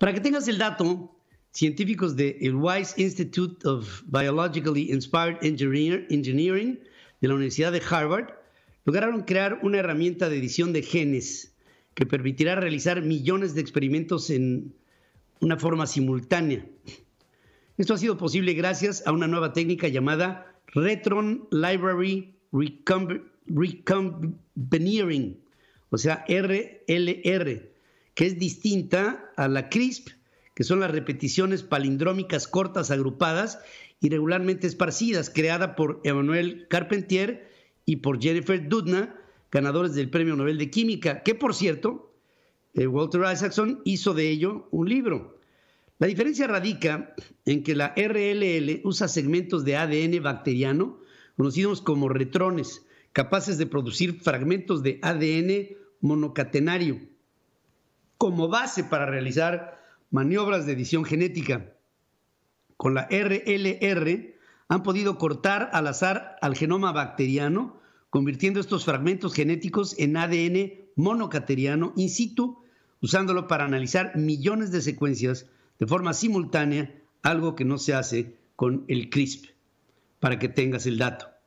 Para que tengas el dato, científicos del el Wise Institute of Biologically Inspired Engineering de la Universidad de Harvard lograron crear una herramienta de edición de genes que permitirá realizar millones de experimentos en una forma simultánea. Esto ha sido posible gracias a una nueva técnica llamada Retron Library o sea, RLR, que es distinta a la CRISP, que son las repeticiones palindrómicas cortas agrupadas y regularmente esparcidas, creada por Emmanuel Carpentier y por Jennifer Dudna, ganadores del Premio Nobel de Química, que por cierto, eh, Walter Isaacson hizo de ello un libro. La diferencia radica en que la RLL usa segmentos de ADN bacteriano, conocidos como retrones, capaces de producir fragmentos de ADN monocatenario como base para realizar maniobras de edición genética. Con la RLR han podido cortar al azar al genoma bacteriano, convirtiendo estos fragmentos genéticos en ADN monocateriano in situ, usándolo para analizar millones de secuencias de forma simultánea, algo que no se hace con el CRISP, para que tengas el dato.